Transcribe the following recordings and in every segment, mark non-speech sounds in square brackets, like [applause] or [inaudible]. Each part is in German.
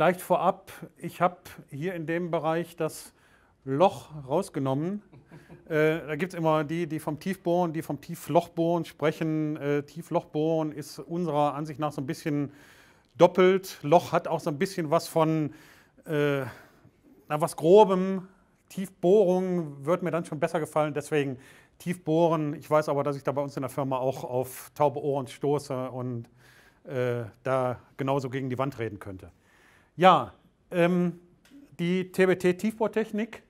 Vielleicht vorab, ich habe hier in dem Bereich das Loch rausgenommen. Äh, da gibt es immer die, die vom Tiefbohren, die vom Tieflochbohren sprechen. Äh, Tieflochbohren ist unserer Ansicht nach so ein bisschen doppelt. Loch hat auch so ein bisschen was von äh, na, was Grobem. Tiefbohrung wird mir dann schon besser gefallen. Deswegen Tiefbohren. Ich weiß aber, dass ich da bei uns in der Firma auch auf taube Ohren stoße und äh, da genauso gegen die Wand reden könnte. Ja, ähm, die tbt tiefbohrtechnik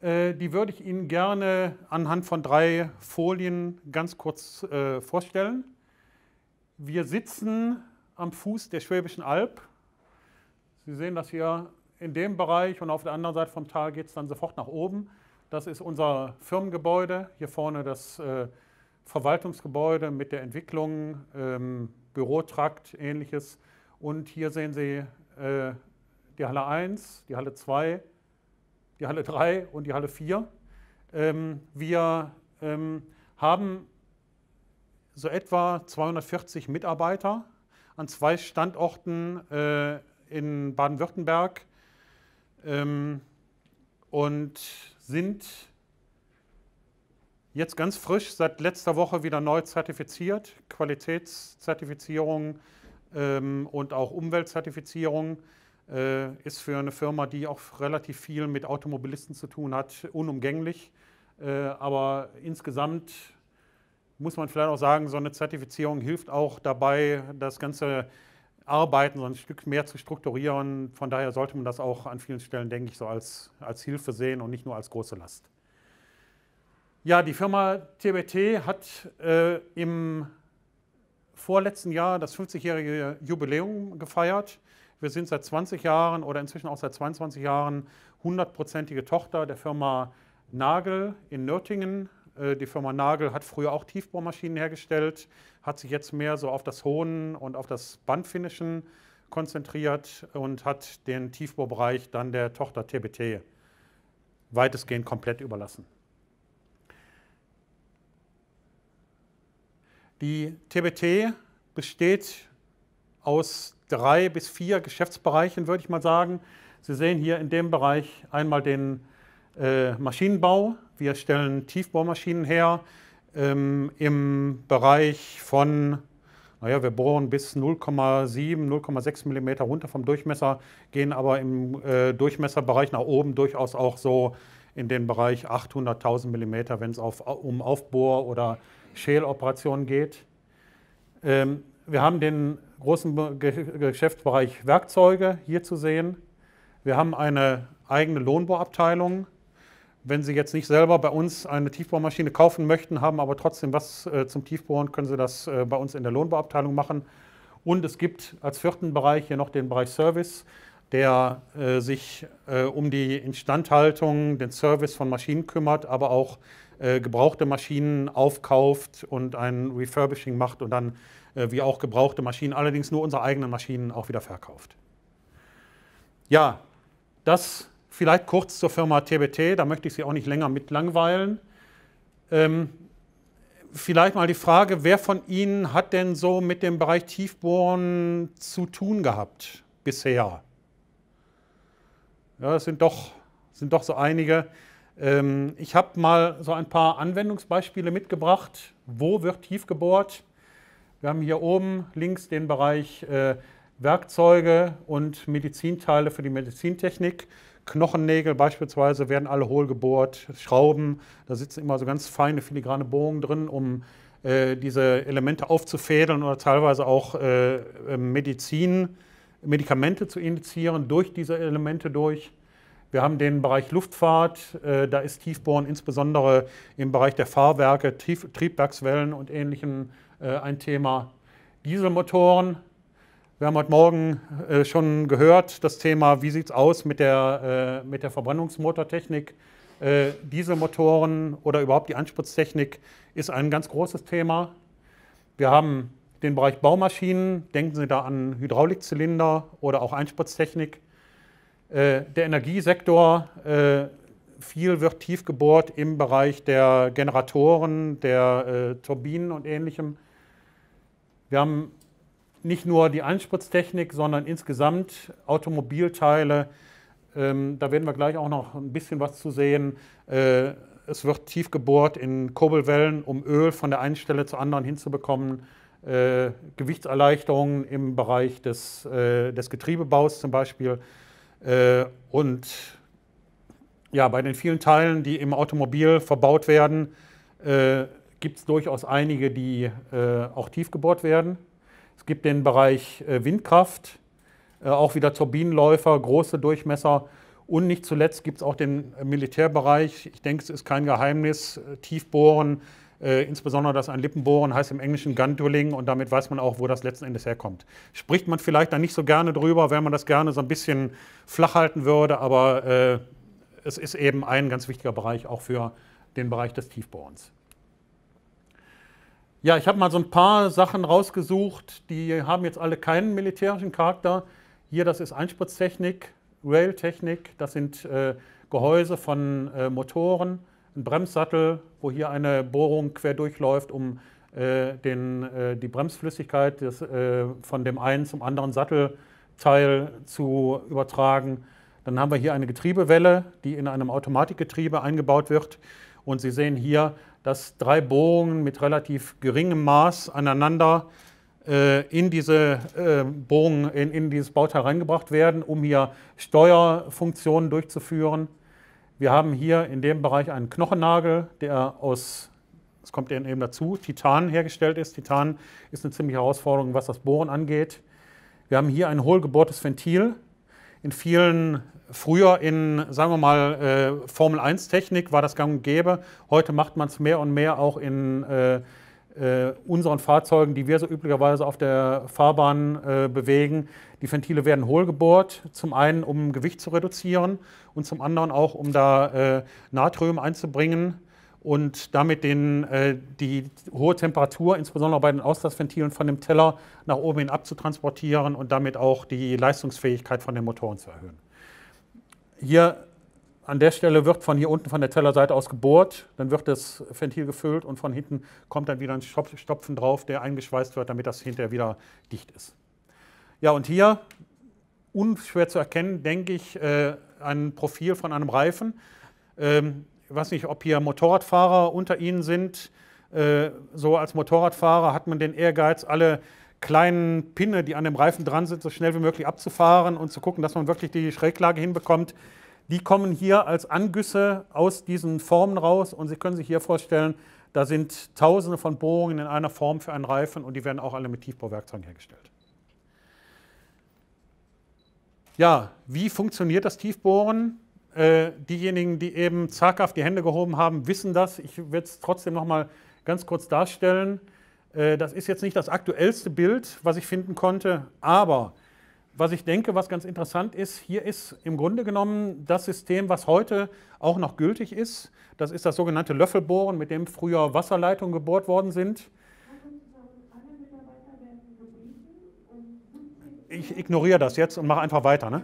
äh, die würde ich Ihnen gerne anhand von drei Folien ganz kurz äh, vorstellen. Wir sitzen am Fuß der Schwäbischen Alb. Sie sehen das hier in dem Bereich und auf der anderen Seite vom Tal geht es dann sofort nach oben. Das ist unser Firmengebäude, hier vorne das äh, Verwaltungsgebäude mit der Entwicklung, ähm, Bürotrakt, ähnliches. Und hier sehen Sie äh, die Halle 1, die Halle 2, die Halle 3 und die Halle 4. Ähm, wir ähm, haben so etwa 240 Mitarbeiter an zwei Standorten äh, in Baden-Württemberg ähm, und sind jetzt ganz frisch seit letzter Woche wieder neu zertifiziert. Qualitätszertifizierung ähm, und auch Umweltzertifizierung äh, ist für eine Firma, die auch relativ viel mit Automobilisten zu tun hat, unumgänglich. Äh, aber insgesamt muss man vielleicht auch sagen, so eine Zertifizierung hilft auch dabei, das ganze Arbeiten so ein Stück mehr zu strukturieren. Von daher sollte man das auch an vielen Stellen, denke ich, so als, als Hilfe sehen und nicht nur als große Last. Ja, die Firma TBT hat äh, im vorletzten Jahr das 50-jährige Jubiläum gefeiert. Wir sind seit 20 Jahren oder inzwischen auch seit 22 Jahren hundertprozentige Tochter der Firma Nagel in Nürtingen. Äh, die Firma Nagel hat früher auch Tiefbohrmaschinen hergestellt, hat sich jetzt mehr so auf das Hohen und auf das Bandfinischen konzentriert und hat den Tiefbohrbereich dann der Tochter TBT weitestgehend komplett überlassen. Die TBT besteht aus drei bis vier Geschäftsbereichen, würde ich mal sagen. Sie sehen hier in dem Bereich einmal den äh, Maschinenbau. Wir stellen Tiefbohrmaschinen her ähm, im Bereich von, naja, wir bohren bis 0,7, 0,6 mm runter vom Durchmesser, gehen aber im äh, Durchmesserbereich nach oben durchaus auch so in den Bereich 800.000 mm, wenn es auf, um Aufbohr- oder Schäloperation geht. Ähm, wir haben den großen Geschäftsbereich Werkzeuge hier zu sehen. Wir haben eine eigene Lohnbohrabteilung. Wenn Sie jetzt nicht selber bei uns eine Tiefbohrmaschine kaufen möchten, haben aber trotzdem was äh, zum Tiefbohren, können Sie das äh, bei uns in der Lohnbohrabteilung machen. Und es gibt als vierten Bereich hier noch den Bereich Service, der äh, sich um die Instandhaltung, den Service von Maschinen kümmert, aber auch äh, gebrauchte Maschinen aufkauft und ein Refurbishing macht und dann äh, wie auch gebrauchte Maschinen, allerdings nur unsere eigenen Maschinen auch wieder verkauft. Ja, das vielleicht kurz zur Firma TBT, da möchte ich Sie auch nicht länger mit langweilen. Ähm, vielleicht mal die Frage, wer von Ihnen hat denn so mit dem Bereich Tiefbohren zu tun gehabt bisher? Ja, das sind doch, sind doch so einige. Ähm, ich habe mal so ein paar Anwendungsbeispiele mitgebracht. Wo wird tief gebohrt? Wir haben hier oben links den Bereich äh, Werkzeuge und Medizinteile für die Medizintechnik. Knochennägel beispielsweise werden alle hohl gebohrt, Schrauben, da sitzen immer so ganz feine filigrane Bohrungen drin, um äh, diese Elemente aufzufädeln oder teilweise auch äh, ähm, Medizin, Medikamente zu indizieren durch diese Elemente durch. Wir haben den Bereich Luftfahrt, äh, da ist Tiefbohren insbesondere im Bereich der Fahrwerke, Triebwerkswellen und ähnlichem äh, ein Thema. Dieselmotoren, wir haben heute Morgen äh, schon gehört, das Thema, wie sieht es aus mit der, mit der Verbrennungsmotortechnik. Dieselmotoren oder überhaupt die Anspritztechnik ist ein ganz großes Thema. Wir haben den Bereich Baumaschinen, denken Sie da an Hydraulikzylinder oder auch Einspritztechnik. Äh, der Energiesektor, äh, viel wird tief gebohrt im Bereich der Generatoren, der äh, Turbinen und ähnlichem. Wir haben nicht nur die Einspritztechnik, sondern insgesamt Automobilteile. Ähm, da werden wir gleich auch noch ein bisschen was zu sehen. Äh, es wird tief gebohrt in Kurbelwellen, um Öl von der einen Stelle zur anderen hinzubekommen. Äh, Gewichtserleichterungen im Bereich des, äh, des Getriebebaus zum Beispiel. Äh, und ja, bei den vielen Teilen, die im Automobil verbaut werden, äh, gibt es durchaus einige, die äh, auch tief gebohrt werden. Es gibt den Bereich Windkraft, auch wieder Turbinenläufer, große Durchmesser. Und nicht zuletzt gibt es auch den Militärbereich. Ich denke, es ist kein Geheimnis, Tiefbohren äh, insbesondere das ein Lippenbohren heißt im Englischen Gun Drilling und damit weiß man auch, wo das letzten Endes herkommt. Spricht man vielleicht dann nicht so gerne drüber, wenn man das gerne so ein bisschen flach halten würde, aber äh, es ist eben ein ganz wichtiger Bereich auch für den Bereich des Tiefbohrens. Ja, ich habe mal so ein paar Sachen rausgesucht, die haben jetzt alle keinen militärischen Charakter. Hier, das ist Einspritztechnik, Railtechnik, das sind äh, Gehäuse von äh, Motoren, ein Bremssattel, wo hier eine Bohrung quer durchläuft, um äh, den, äh, die Bremsflüssigkeit des, äh, von dem einen zum anderen Sattelteil zu übertragen. Dann haben wir hier eine Getriebewelle, die in einem Automatikgetriebe eingebaut wird. Und Sie sehen hier, dass drei Bohrungen mit relativ geringem Maß aneinander äh, in diese äh, Bohrungen, in, in dieses Bauteil reingebracht werden, um hier Steuerfunktionen durchzuführen. Wir haben hier in dem Bereich einen Knochennagel, der aus, es kommt eben dazu, Titan hergestellt ist. Titan ist eine ziemliche Herausforderung, was das Bohren angeht. Wir haben hier ein hohlgebohrtes Ventil. In vielen, früher in, sagen wir mal, äh, Formel-1-Technik war das gang und gäbe. Heute macht man es mehr und mehr auch in äh, äh, unseren Fahrzeugen, die wir so üblicherweise auf der Fahrbahn äh, bewegen. Die Ventile werden hohl gebohrt, zum einen um Gewicht zu reduzieren und zum anderen auch um da äh, Natrium einzubringen und damit den, äh, die hohe Temperatur, insbesondere bei den Auslassventilen von dem Teller nach oben hin abzutransportieren und damit auch die Leistungsfähigkeit von den Motoren zu erhöhen. Hier an der Stelle wird von hier unten von der Tellerseite aus gebohrt, dann wird das Ventil gefüllt und von hinten kommt dann wieder ein Stopfen drauf, der eingeschweißt wird, damit das hinterher wieder dicht ist. Ja, und hier, unschwer zu erkennen, denke ich, äh, ein Profil von einem Reifen. Ähm, ich weiß nicht, ob hier Motorradfahrer unter Ihnen sind. Äh, so als Motorradfahrer hat man den Ehrgeiz, alle kleinen Pinne, die an dem Reifen dran sind, so schnell wie möglich abzufahren und zu gucken, dass man wirklich die Schräglage hinbekommt die kommen hier als Angüsse aus diesen Formen raus und Sie können sich hier vorstellen, da sind tausende von Bohrungen in einer Form für einen Reifen und die werden auch alle mit Tiefbauwerkzeugen hergestellt. Ja, wie funktioniert das Tiefbohren? Äh, diejenigen, die eben zaghaft die Hände gehoben haben, wissen das. Ich werde es trotzdem nochmal ganz kurz darstellen. Äh, das ist jetzt nicht das aktuellste Bild, was ich finden konnte, aber was ich denke, was ganz interessant ist, hier ist im Grunde genommen das System, was heute auch noch gültig ist. Das ist das sogenannte Löffelbohren, mit dem früher Wasserleitungen gebohrt worden sind. Ich ignoriere das jetzt und mache einfach weiter. Ne?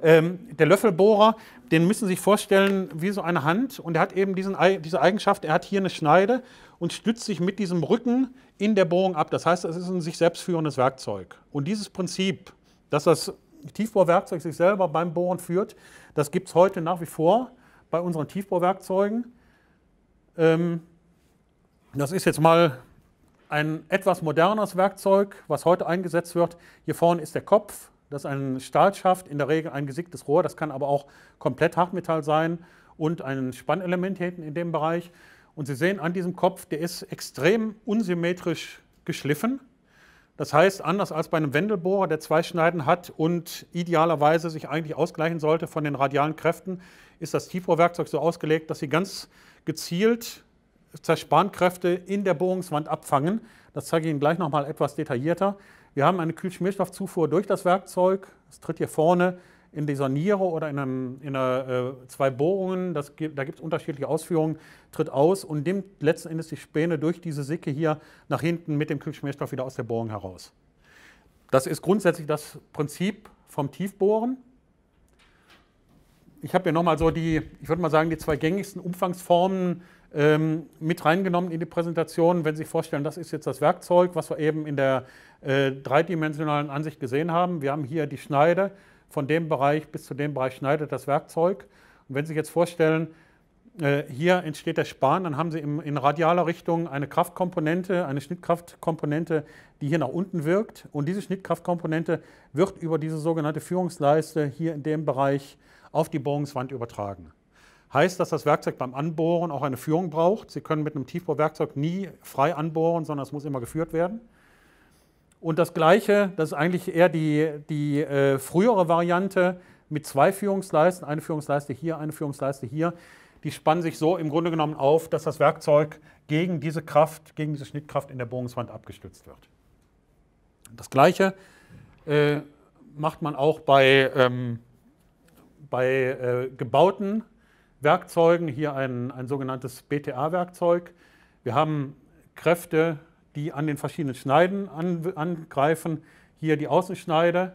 Ähm, der Löffelbohrer, den müssen Sie sich vorstellen wie so eine Hand und er hat eben diesen, diese Eigenschaft, er hat hier eine Schneide und stützt sich mit diesem Rücken in der Bohrung ab. Das heißt, es ist ein sich selbst führendes Werkzeug. Und dieses Prinzip, dass das Tiefbohrwerkzeug sich selber beim Bohren führt, das gibt es heute nach wie vor bei unseren Tiefbohrwerkzeugen. Ähm, das ist jetzt mal ein etwas moderneres Werkzeug, was heute eingesetzt wird. Hier vorne ist der Kopf, das ist ein Stahlschaft, in der Regel ein gesicktes Rohr, das kann aber auch komplett Hartmetall sein und ein Spannelement hinten in dem Bereich. Und Sie sehen an diesem Kopf, der ist extrem unsymmetrisch geschliffen. Das heißt, anders als bei einem Wendelbohrer, der zwei Schneiden hat und idealerweise sich eigentlich ausgleichen sollte von den radialen Kräften, ist das Tiefrohrwerkzeug so ausgelegt, dass sie ganz gezielt Zerspankräfte in der Bohrungswand abfangen. Das zeige ich Ihnen gleich nochmal etwas detaillierter. Wir haben eine Kühlschmierstoffzufuhr durch das Werkzeug. Es tritt hier vorne in die Saniere oder in, einem, in einer, äh, zwei Bohrungen, das, da gibt es unterschiedliche Ausführungen, tritt aus und nimmt letzten Endes die Späne durch diese Sicke hier nach hinten mit dem Kühlschmierstoff wieder aus der Bohrung heraus. Das ist grundsätzlich das Prinzip vom Tiefbohren. Ich habe hier nochmal so die, ich würde mal sagen, die zwei gängigsten Umfangsformen ähm, mit reingenommen in die Präsentation. Wenn Sie sich vorstellen, das ist jetzt das Werkzeug, was wir eben in der äh, dreidimensionalen Ansicht gesehen haben. Wir haben hier die Schneide, von dem Bereich bis zu dem Bereich schneidet das Werkzeug. Und wenn Sie sich jetzt vorstellen, äh, hier entsteht der Span, dann haben Sie in radialer Richtung eine Kraftkomponente, eine Schnittkraftkomponente, die hier nach unten wirkt. Und diese Schnittkraftkomponente wird über diese sogenannte Führungsleiste hier in dem Bereich auf die Bohrungswand übertragen. Heißt, dass das Werkzeug beim Anbohren auch eine Führung braucht. Sie können mit einem Tiefbohrwerkzeug nie frei anbohren, sondern es muss immer geführt werden. Und das Gleiche, das ist eigentlich eher die, die äh, frühere Variante mit zwei Führungsleisten, eine Führungsleiste hier, eine Führungsleiste hier. Die spannen sich so im Grunde genommen auf, dass das Werkzeug gegen diese Kraft, gegen diese Schnittkraft in der Bohrungswand abgestützt wird. Das Gleiche äh, macht man auch bei, ähm, bei äh, gebauten Werkzeugen, hier ein, ein sogenanntes BTA-Werkzeug. Wir haben Kräfte, die an den verschiedenen Schneiden an, angreifen. Hier die Außenschneide,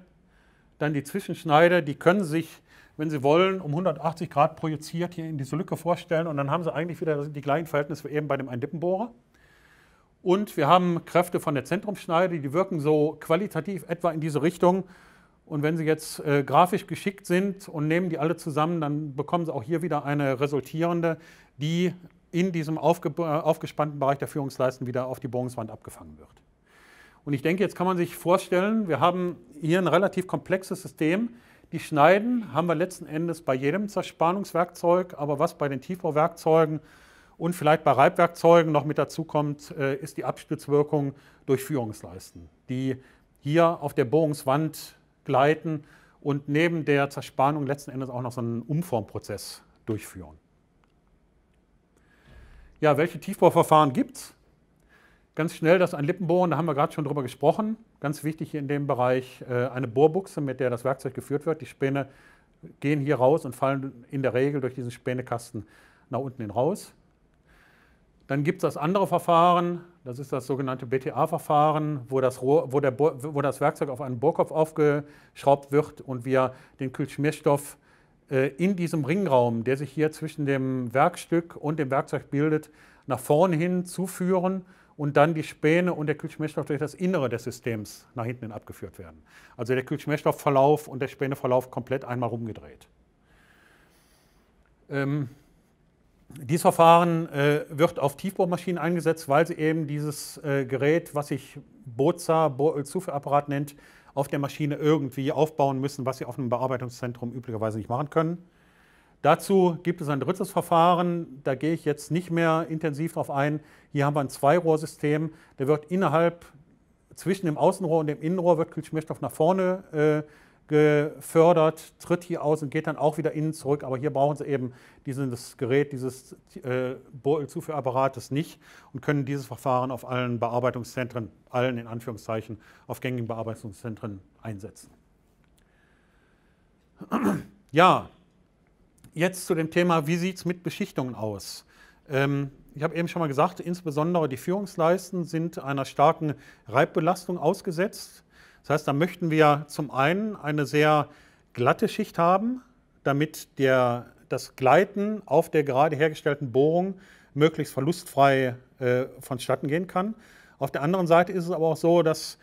dann die Zwischenschneide, die können sich, wenn sie wollen, um 180 Grad projiziert hier in diese Lücke vorstellen und dann haben sie eigentlich wieder die gleichen Verhältnisse wie eben bei dem Eindippenbohrer. Und wir haben Kräfte von der Zentrumschneide, die wirken so qualitativ etwa in diese Richtung. Und wenn Sie jetzt äh, grafisch geschickt sind und nehmen die alle zusammen, dann bekommen Sie auch hier wieder eine resultierende, die in diesem aufge äh, aufgespannten Bereich der Führungsleisten wieder auf die Bohrungswand abgefangen wird. Und ich denke, jetzt kann man sich vorstellen, wir haben hier ein relativ komplexes System. Die Schneiden haben wir letzten Endes bei jedem Zerspannungswerkzeug, aber was bei den Tiefbauwerkzeugen und vielleicht bei Reibwerkzeugen noch mit dazu kommt, äh, ist die Abstützwirkung durch Führungsleisten, die hier auf der Bohrungswand gleiten und neben der Zerspannung letzten Endes auch noch so einen Umformprozess durchführen. Ja, welche Tiefbohrverfahren gibt es? Ganz schnell das ist ein Lippenbohren, da haben wir gerade schon drüber gesprochen. Ganz wichtig hier in dem Bereich äh, eine Bohrbuchse, mit der das Werkzeug geführt wird. Die Späne gehen hier raus und fallen in der Regel durch diesen Spänekasten nach unten hin raus. Dann gibt es das andere Verfahren, das ist das sogenannte BTA-Verfahren, wo, wo, wo das, Werkzeug auf einen Bohrkopf aufgeschraubt wird und wir den Kühlschmierstoff äh, in diesem Ringraum, der sich hier zwischen dem Werkstück und dem Werkzeug bildet, nach vorne hin zuführen und dann die Späne und der Kühlschmierstoff durch das Innere des Systems nach hinten hin abgeführt werden. Also der Kühlschmierstoffverlauf und der Späneverlauf komplett einmal rumgedreht. Ähm, dieses Verfahren äh, wird auf Tiefbohrmaschinen eingesetzt, weil sie eben dieses äh, Gerät, was sich Boza Bohrölzuführapparat nennt, auf der Maschine irgendwie aufbauen müssen, was sie auf einem Bearbeitungszentrum üblicherweise nicht machen können. Dazu gibt es ein drittes Verfahren, da gehe ich jetzt nicht mehr intensiv drauf ein. Hier haben wir ein Zweirohrsystem, der wird innerhalb zwischen dem Außenrohr und dem Innenrohr wird Kühlschmierstoff nach vorne äh, gefördert, tritt hier aus und geht dann auch wieder innen zurück. Aber hier brauchen sie eben dieses Gerät, dieses äh, Bohrölzuführapparates nicht und können dieses Verfahren auf allen Bearbeitungszentren, allen in Anführungszeichen, auf gängigen Bearbeitungszentren einsetzen. [clears throat] Ja, jetzt zu dem Thema, wie sieht es mit Beschichtungen aus? Ähm, ich habe eben schon mal gesagt, insbesondere die Führungsleisten sind einer starken Reibbelastung ausgesetzt. Das heißt, da möchten wir zum einen eine sehr glatte Schicht haben, damit der, das Gleiten auf der gerade hergestellten Bohrung möglichst verlustfrei äh, vonstatten gehen kann. Auf der anderen Seite ist es aber auch so, dass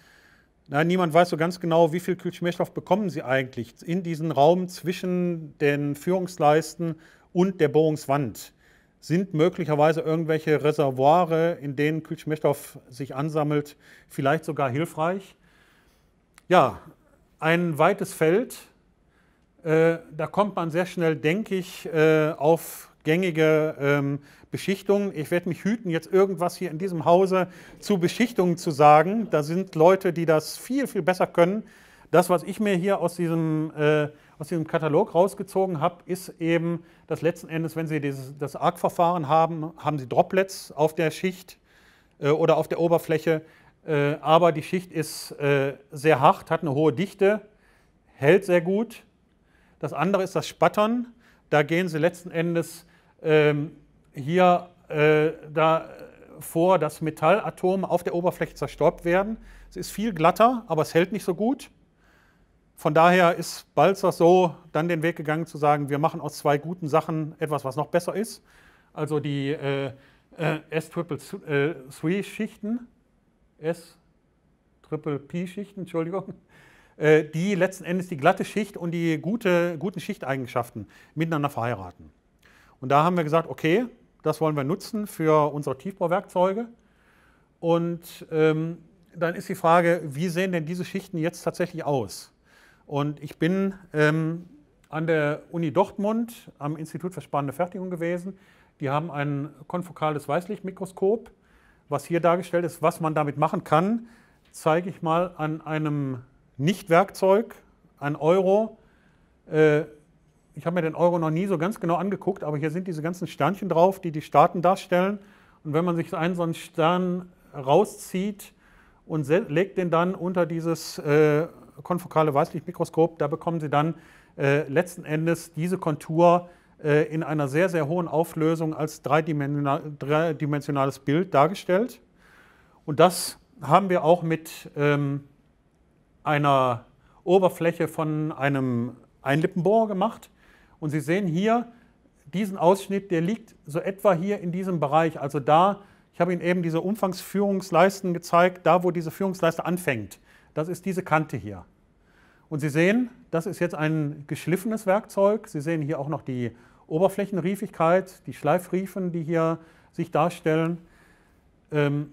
na, niemand weiß so ganz genau, wie viel Kühlschmierstoff bekommen sie eigentlich in diesen Raum zwischen den Führungsleisten und der Bohrungswand. Sind möglicherweise irgendwelche Reservoire, in denen Kühlschmierstoff sich ansammelt, vielleicht sogar hilfreich? Ja, ein weites Feld. Äh, da kommt man sehr schnell, denke ich, äh, auf gängige ähm, Beschichtungen. Ich werde mich hüten, jetzt irgendwas hier in diesem Hause zu Beschichtungen zu sagen. Da sind Leute, die das viel, viel besser können. Das, was ich mir hier aus diesem, äh, aus diesem Katalog rausgezogen habe, ist eben, dass letzten Endes, wenn Sie dieses, das ARC-Verfahren haben, haben Sie Droplets auf der Schicht äh, oder auf der Oberfläche. Äh, aber die Schicht ist äh, sehr hart, hat eine hohe Dichte, hält sehr gut. Das andere ist das Spattern. Da gehen sie letzten Endes ähm, hier äh, da vor, dass Metallatome auf der Oberfläche zerstäubt werden. Es ist viel glatter, aber es hält nicht so gut. Von daher ist Balzer so dann den Weg gegangen zu sagen, wir machen aus zwei guten Sachen etwas, was noch besser ist. Also die äh, S-Triple-3-Schichten S, Triple P-Schichten, Entschuldigung, äh, die letzten Endes die glatte Schicht und die gute, guten Schichteigenschaften miteinander verheiraten. Und da haben wir gesagt, okay, das wollen wir nutzen für unsere Tiefbauwerkzeuge. Und ähm, dann ist die Frage, wie sehen denn diese Schichten jetzt tatsächlich aus? Und ich bin ähm, an der Uni Dortmund am Institut für spannende Fertigung gewesen. Die haben ein konfokales Weißlichtmikroskop was hier dargestellt ist, was man damit machen kann, zeige ich mal an einem Nicht-Werkzeug, an Euro. Äh, ich habe mir den Euro noch nie so ganz genau angeguckt, aber hier sind diese ganzen Sternchen drauf, die die Staaten darstellen. Und wenn man sich einen so einen Stern rauszieht und legt den dann unter dieses äh, konfokale Weißlichtmikroskop, da bekommen Sie dann äh, letzten Endes diese Kontur, äh, in einer sehr, sehr hohen Auflösung als dreidimensionales Bild dargestellt. Und das haben wir auch mit ähm, einer Oberfläche von einem Einlippenbohrer gemacht. Und Sie sehen hier diesen Ausschnitt, der liegt so etwa hier in diesem Bereich. Also da, ich habe Ihnen eben diese Umfangsführungsleisten gezeigt, da wo diese Führungsleiste anfängt. Das ist diese Kante hier. Und Sie sehen, das ist jetzt ein geschliffenes Werkzeug. Sie sehen hier auch noch die Oberflächenriefigkeit, die Schleifriefen, die hier sich darstellen. Ähm,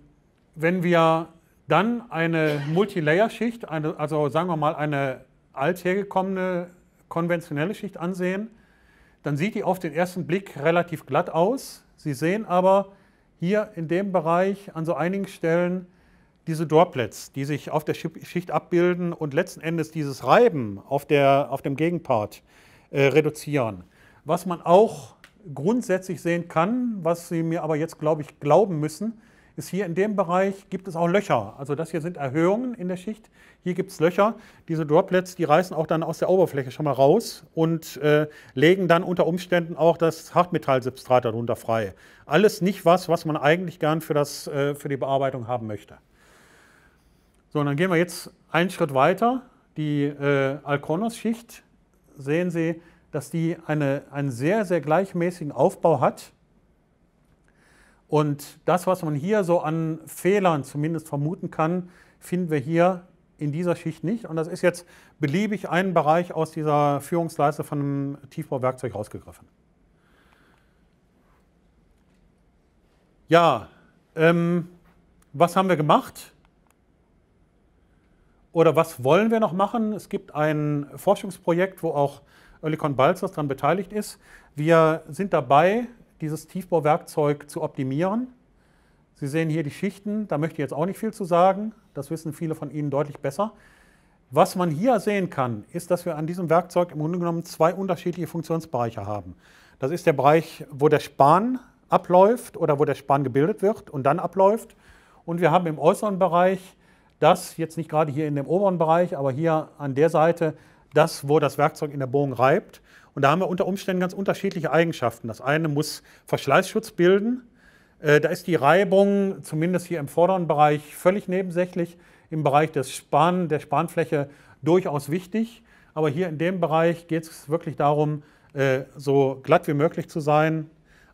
wenn wir dann eine Multilayer-Schicht, also sagen wir mal eine althergekommene konventionelle Schicht ansehen, dann sieht die auf den ersten Blick relativ glatt aus. Sie sehen aber hier in dem Bereich an so einigen Stellen diese Droplets, die sich auf der Schicht abbilden und letzten Endes dieses Reiben auf, der, auf dem Gegenpart äh, reduzieren. Was man auch grundsätzlich sehen kann, was Sie mir aber jetzt, glaube ich, glauben müssen, ist hier in dem Bereich gibt es auch Löcher. Also das hier sind Erhöhungen in der Schicht. Hier gibt es Löcher. Diese Droplets, die reißen auch dann aus der Oberfläche schon mal raus und äh, legen dann unter Umständen auch das Hartmetallsubstrat darunter frei. Alles nicht was, was man eigentlich gern für, das, äh, für die Bearbeitung haben möchte. So, und dann gehen wir jetzt einen Schritt weiter. Die äh, Alkonos-Schicht sehen Sie, dass die eine, einen sehr, sehr gleichmäßigen Aufbau hat. Und das, was man hier so an Fehlern zumindest vermuten kann, finden wir hier in dieser Schicht nicht. Und das ist jetzt beliebig ein Bereich aus dieser Führungsleiste von einem Tiefbauwerkzeug rausgegriffen. Ja, ähm, was haben wir gemacht? Oder was wollen wir noch machen? Es gibt ein Forschungsprojekt, wo auch Oerlikon Balzers daran beteiligt ist. Wir sind dabei, dieses Tiefbauwerkzeug zu optimieren. Sie sehen hier die Schichten, da möchte ich jetzt auch nicht viel zu sagen, das wissen viele von Ihnen deutlich besser. Was man hier sehen kann, ist, dass wir an diesem Werkzeug im Grunde genommen zwei unterschiedliche Funktionsbereiche haben. Das ist der Bereich, wo der Span abläuft oder wo der Span gebildet wird und dann abläuft. Und wir haben im äußeren Bereich das, jetzt nicht gerade hier in dem oberen Bereich, aber hier an der Seite, das, wo das Werkzeug in der Bohrung reibt. Und da haben wir unter Umständen ganz unterschiedliche Eigenschaften. Das eine muss Verschleißschutz bilden. Äh, da ist die Reibung, zumindest hier im vorderen Bereich, völlig nebensächlich. Im Bereich des Span, der Spanfläche durchaus wichtig. Aber hier in dem Bereich geht es wirklich darum, äh, so glatt wie möglich zu sein,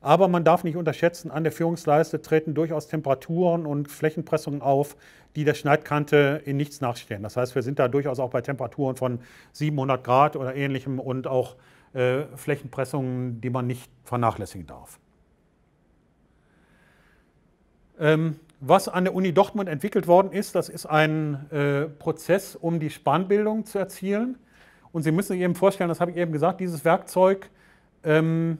aber man darf nicht unterschätzen, an der Führungsleiste treten durchaus Temperaturen und Flächenpressungen auf, die der Schneidkante in nichts nachstehen. Das heißt, wir sind da durchaus auch bei Temperaturen von 700 Grad oder ähnlichem und auch äh, Flächenpressungen, die man nicht vernachlässigen darf. Ähm, was an der Uni Dortmund entwickelt worden ist, das ist ein äh, Prozess, um die Spanbildung zu erzielen. Und Sie müssen sich eben vorstellen, das habe ich eben gesagt, dieses Werkzeug ähm,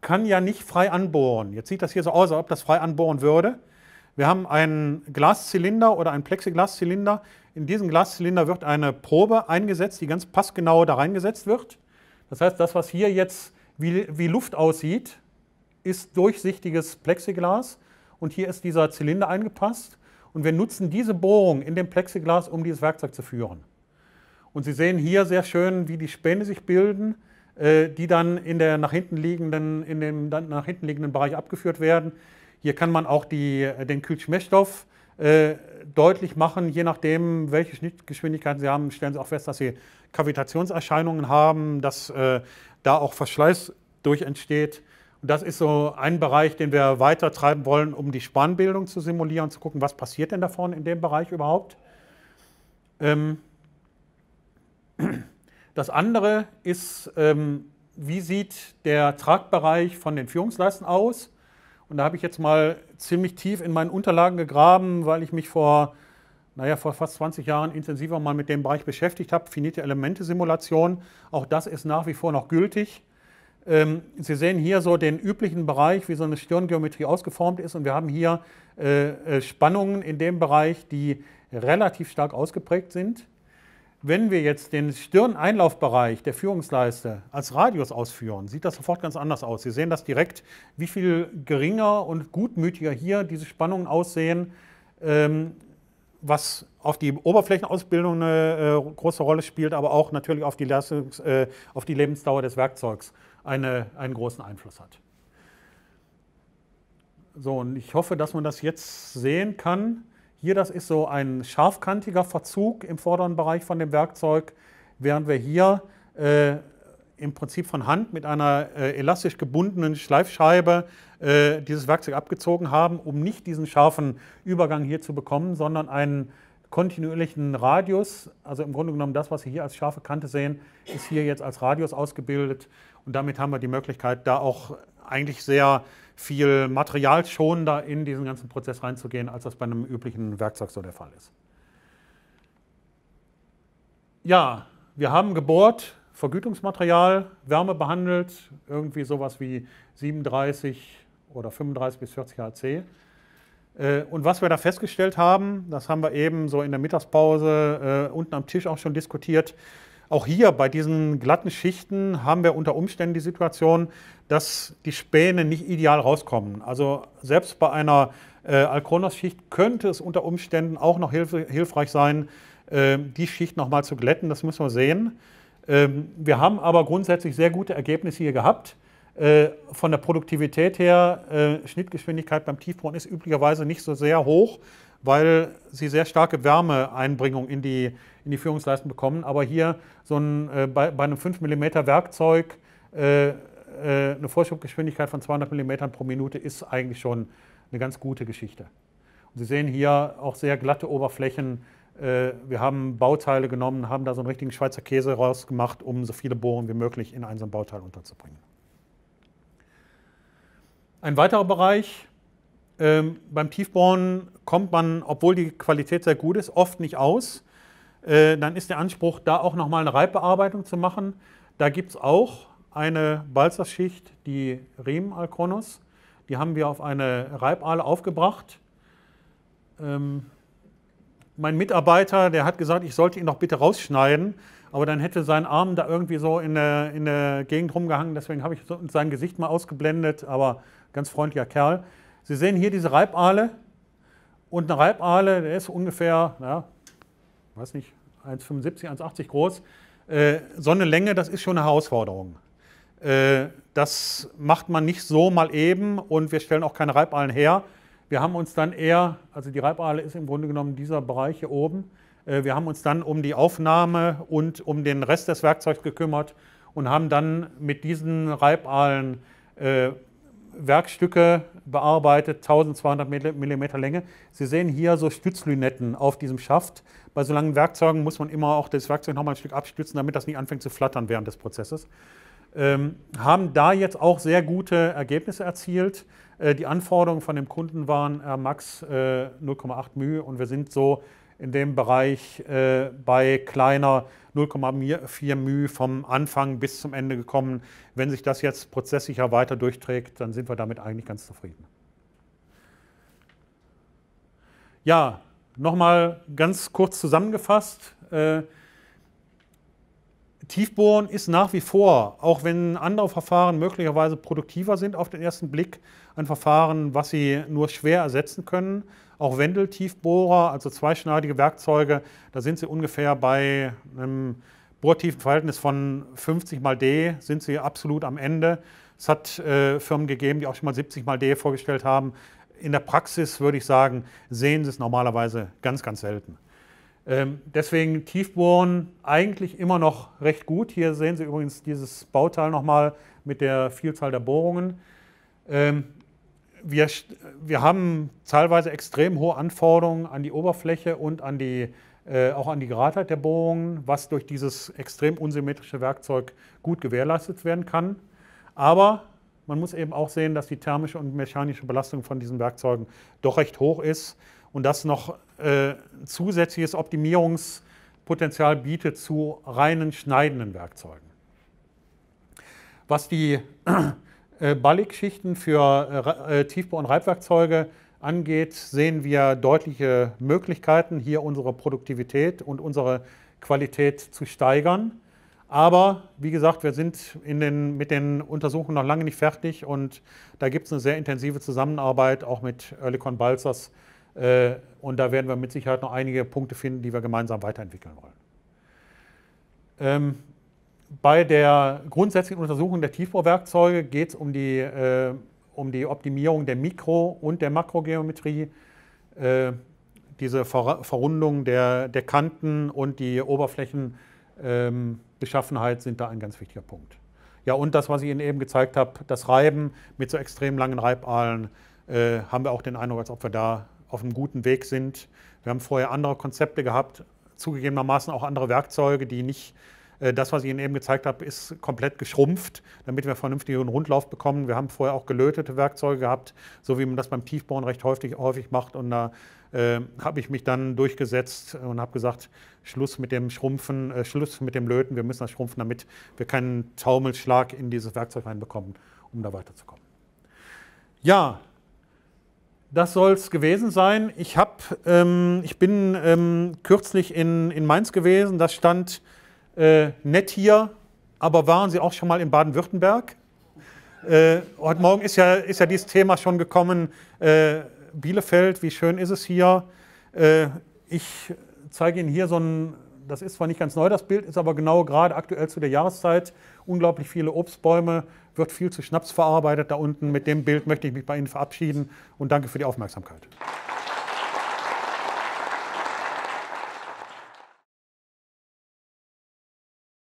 kann ja nicht frei anbohren. Jetzt sieht das hier so aus, als ob das frei anbohren würde. Wir haben einen Glaszylinder oder einen Plexiglaszylinder. In diesen Glaszylinder wird eine Probe eingesetzt, die ganz passgenau da reingesetzt wird. Das heißt, das, was hier jetzt wie, wie Luft aussieht, ist durchsichtiges Plexiglas. Und hier ist dieser Zylinder eingepasst. Und wir nutzen diese Bohrung in dem Plexiglas, um dieses Werkzeug zu führen. Und Sie sehen hier sehr schön, wie die Späne sich bilden. Äh, die dann in, der nach hinten liegenden, in dem nach hinten liegenden Bereich abgeführt werden. Hier kann man auch die, äh, den Kühlschmessstoff äh, deutlich machen, je nachdem, welche Schnittgeschwindigkeiten Sie haben, stellen Sie auch fest, dass Sie Kavitationserscheinungen haben, dass äh, da auch Verschleiß durch entsteht. Und das ist so ein Bereich, den wir weiter treiben wollen, um die Spannbildung zu simulieren, zu gucken, was passiert denn da vorne in dem Bereich überhaupt. Ähm. Das andere ist, ähm, wie sieht der Tragbereich von den Führungsleisten aus? Und da habe ich jetzt mal ziemlich tief in meinen Unterlagen gegraben, weil ich mich vor, naja, vor fast 20 Jahren intensiver mal mit dem Bereich beschäftigt habe. Finite Elemente Simulation, auch das ist nach wie vor noch gültig. Ähm, Sie sehen hier so den üblichen Bereich, wie so eine Stirngeometrie ausgeformt ist. Und wir haben hier äh, äh, Spannungen in dem Bereich, die relativ stark ausgeprägt sind. Wenn wir jetzt den Stirneinlaufbereich der Führungsleiste als Radius ausführen, sieht das sofort ganz anders aus. Sie sehen das direkt, wie viel geringer und gutmütiger hier diese Spannungen aussehen, ähm, was auf die Oberflächenausbildung eine äh, große Rolle spielt, aber auch natürlich auf die, Leistungs-, äh, auf die Lebensdauer des Werkzeugs eine, einen großen Einfluss hat. So, und ich hoffe, dass man das jetzt sehen kann. Hier, das ist so ein scharfkantiger Verzug im vorderen Bereich von dem Werkzeug, während wir hier äh, im Prinzip von Hand mit einer äh, elastisch gebundenen Schleifscheibe äh, dieses Werkzeug abgezogen haben, um nicht diesen scharfen Übergang hier zu bekommen, sondern einen kontinuierlichen Radius, also im Grunde genommen das, was Sie hier als scharfe Kante sehen, ist hier jetzt als Radius ausgebildet und damit haben wir die Möglichkeit, da auch eigentlich sehr viel materialschonender in diesen ganzen Prozess reinzugehen, als das bei einem üblichen Werkzeug so der Fall ist. Ja, wir haben gebohrt, Vergütungsmaterial, Wärme behandelt, irgendwie sowas wie 37 oder 35 bis 40 HC. Äh, und was wir da festgestellt haben, das haben wir eben so in der Mittagspause äh, unten am Tisch auch schon diskutiert, auch hier bei diesen glatten Schichten haben wir unter Umständen die Situation, dass die Späne nicht ideal rauskommen. Also selbst bei einer äh, Alkonos-Schicht könnte es unter Umständen auch noch hilf hilfreich sein, äh, die Schicht nochmal zu glätten. Das müssen wir sehen. Ähm, wir haben aber grundsätzlich sehr gute Ergebnisse hier gehabt. Äh, von der Produktivität her, äh, Schnittgeschwindigkeit beim Tiefbrunnen ist üblicherweise nicht so sehr hoch, weil sie sehr starke Wärmeeinbringung in die in die Führungsleisten bekommen. Aber hier so ein, äh, bei, bei, einem 5 mm Werkzeug äh, äh, eine Vorschubgeschwindigkeit von 200 mm pro Minute ist eigentlich schon eine ganz gute Geschichte. Und Sie sehen hier auch sehr glatte Oberflächen. Äh, wir haben Bauteile genommen, haben da so einen richtigen Schweizer Käse rausgemacht, um so viele Bohren wie möglich in ein Bauteil unterzubringen. Ein weiterer Bereich, ähm, beim Tiefbohren kommt man, obwohl die Qualität sehr gut ist, oft nicht aus. Äh, dann ist der Anspruch, da auch nochmal eine Reibbearbeitung zu machen. Da gibt es auch eine Balzerschicht, die Riemen Die haben wir auf eine Reibahle aufgebracht. Ähm, mein Mitarbeiter, der hat gesagt, ich sollte ihn doch bitte rausschneiden, aber dann hätte sein Arm da irgendwie so in der, in der Gegend rumgehangen. Deswegen habe ich sein Gesicht mal ausgeblendet, aber ganz freundlicher Kerl. Sie sehen hier diese Reibahle und eine Reibahle, der ist ungefähr ja, weiß nicht, 1,75, 1,80 groß. Äh, so eine Länge, das ist schon eine Herausforderung. Äh, das macht man nicht so mal eben und wir stellen auch keine Reiballen her. Wir haben uns dann eher, also die Reibaale ist im Grunde genommen dieser Bereich hier oben. Äh, wir haben uns dann um die Aufnahme und um den Rest des Werkzeugs gekümmert und haben dann mit diesen Reibahlen äh, Werkstücke bearbeitet, 1200 mm Länge. Sie sehen hier so Stützlünetten auf diesem Schaft. Bei so langen Werkzeugen muss man immer auch das Werkzeug nochmal ein Stück abstützen, damit das nicht anfängt zu flattern während des Prozesses. Ähm, haben da jetzt auch sehr gute Ergebnisse erzielt. Äh, die Anforderungen von dem Kunden waren äh, max äh, 0,8 μ und wir sind so in dem Bereich äh, bei kleiner 0,4 μ vom Anfang bis zum Ende gekommen. Wenn sich das jetzt prozesssicher weiter durchträgt, dann sind wir damit eigentlich ganz zufrieden. Ja, nochmal ganz kurz zusammengefasst. Äh, Tiefbohren ist nach wie vor, auch wenn andere Verfahren möglicherweise produktiver sind auf den ersten Blick, ein Verfahren, was Sie nur schwer ersetzen können. Auch Wendeltiefbohrer, also zweischneidige Werkzeuge, da sind sie ungefähr bei einem Bohrtiefenverhältnis von 50 mal D, sind sie absolut am Ende. Es hat äh, Firmen gegeben, die auch schon mal 70 mal D vorgestellt haben. In der Praxis würde ich sagen, sehen sie es normalerweise ganz, ganz selten. Ähm, deswegen Tiefbohren eigentlich immer noch recht gut. Hier sehen Sie übrigens dieses Bauteil nochmal mit der Vielzahl der Bohrungen. Ähm, wir, wir haben teilweise extrem hohe Anforderungen an die Oberfläche und an die, äh, auch an die Geradheit der Bohrungen, was durch dieses extrem unsymmetrische Werkzeug gut gewährleistet werden kann. Aber man muss eben auch sehen, dass die thermische und mechanische Belastung von diesen Werkzeugen doch recht hoch ist und das noch äh, zusätzliches Optimierungspotenzial bietet zu reinen schneidenden Werkzeugen. Was die äh, Balligschichten für äh, äh, Tiefbau- und Reibwerkzeuge angeht, sehen wir deutliche Möglichkeiten, hier unsere Produktivität und unsere Qualität zu steigern. Aber wie gesagt, wir sind den, mit den Untersuchungen noch lange nicht fertig und da gibt es eine sehr intensive Zusammenarbeit auch mit Oerlikon Balzers. und da werden wir mit Sicherheit noch einige Punkte finden, die wir gemeinsam weiterentwickeln wollen. Ähm, bei der grundsätzlichen Untersuchung der Tiefbohrwerkzeuge geht es um, die, äh, um die Optimierung der Mikro- und der Makrogeometrie, äh, diese Ver Verrundung der, der, Kanten und die Oberflächenbeschaffenheit ähm, sind da ein ganz wichtiger Punkt. Ja, und das, was ich Ihnen eben gezeigt habe, das Reiben mit so extrem langen Reibahlen, äh, haben wir auch den Eindruck, als ob wir da auf einem guten Weg sind. Wir haben vorher andere Konzepte gehabt, zugegebenermaßen auch andere Werkzeuge, die nicht äh, das, was ich Ihnen eben gezeigt habe, ist komplett geschrumpft, damit wir vernünftigen Rundlauf bekommen. Wir haben vorher auch gelötete Werkzeuge gehabt, so wie man das beim Tiefbauen recht häufig, häufig macht. Und da äh, habe ich mich dann durchgesetzt und habe gesagt, Schluss mit dem Schrumpfen, äh, Schluss mit dem Löten. Wir müssen das schrumpfen, damit wir keinen Taumelschlag in dieses Werkzeug reinbekommen, um da weiterzukommen. Ja, das soll es gewesen sein. Ich, hab, ähm, ich bin ähm, kürzlich in, in Mainz gewesen. Das stand äh, nett hier, aber waren Sie auch schon mal in Baden-Württemberg? Äh, heute Morgen ist ja, ist ja dieses Thema schon gekommen. Äh, Bielefeld, wie schön ist es hier? Äh, ich zeige Ihnen hier so ein, das ist zwar nicht ganz neu, das Bild ist aber genau gerade aktuell zu der Jahreszeit. Unglaublich viele Obstbäume, wird viel zu Schnaps verarbeitet da unten. Mit dem Bild möchte ich mich bei Ihnen verabschieden und danke für die Aufmerksamkeit.